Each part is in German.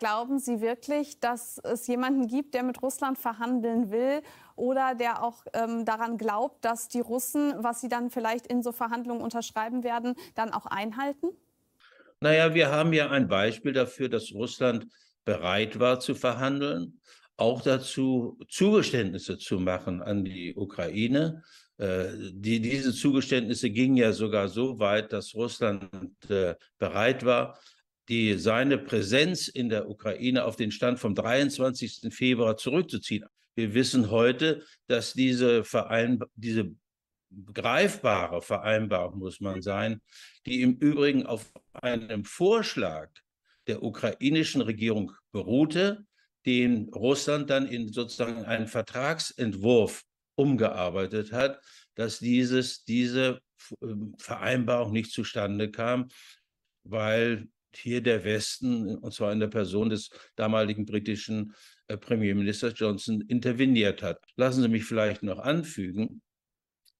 Glauben Sie wirklich, dass es jemanden gibt, der mit Russland verhandeln will oder der auch ähm, daran glaubt, dass die Russen, was sie dann vielleicht in so Verhandlungen unterschreiben werden, dann auch einhalten? Naja, wir haben ja ein Beispiel dafür, dass Russland bereit war zu verhandeln, auch dazu Zugeständnisse zu machen an die Ukraine. Äh, die, diese Zugeständnisse gingen ja sogar so weit, dass Russland äh, bereit war, die, seine Präsenz in der Ukraine auf den Stand vom 23. Februar zurückzuziehen. Wir wissen heute, dass diese, Vereinba diese greifbare Vereinbarung, muss man sein, die im Übrigen auf einem Vorschlag der ukrainischen Regierung beruhte, den Russland dann in sozusagen einen Vertragsentwurf umgearbeitet hat, dass dieses, diese ähm, Vereinbarung nicht zustande kam, weil hier der Westen, und zwar in der Person des damaligen britischen äh, Premierministers Johnson, interveniert hat. Lassen Sie mich vielleicht noch anfügen,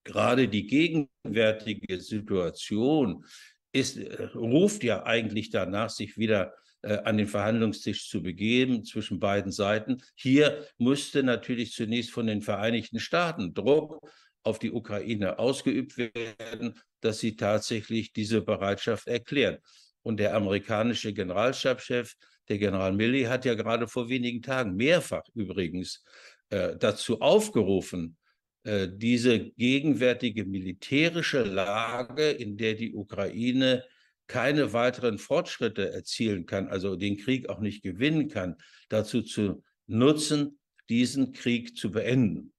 gerade die gegenwärtige Situation ist, äh, ruft ja eigentlich danach, sich wieder äh, an den Verhandlungstisch zu begeben zwischen beiden Seiten. Hier müsste natürlich zunächst von den Vereinigten Staaten Druck auf die Ukraine ausgeübt werden, dass sie tatsächlich diese Bereitschaft erklären. Und der amerikanische Generalstabschef, der General Milley, hat ja gerade vor wenigen Tagen mehrfach übrigens äh, dazu aufgerufen, äh, diese gegenwärtige militärische Lage, in der die Ukraine keine weiteren Fortschritte erzielen kann, also den Krieg auch nicht gewinnen kann, dazu zu nutzen, diesen Krieg zu beenden.